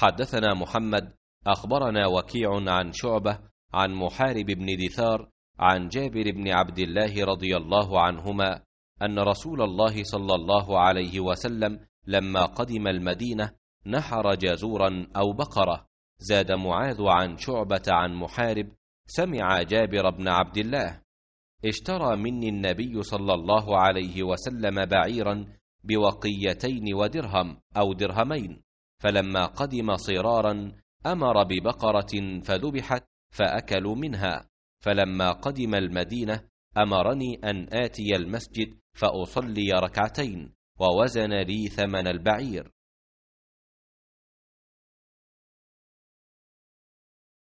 حدثنا محمد اخبرنا وكيع عن شعبه عن محارب بن دثار عن جابر بن عبد الله رضي الله عنهما ان رسول الله صلى الله عليه وسلم لما قدم المدينه نحر جازورا او بقره زاد معاذ عن شعبه عن محارب سمع جابر بن عبد الله اشترى مني النبي صلى الله عليه وسلم بعيرا بوقيتين ودرهم او درهمين فلما قدم صرارا امر ببقره فذبحت فاكلوا منها فلما قدم المدينه امرني ان اتي المسجد فاصلي ركعتين ووزن لي ثمن البعير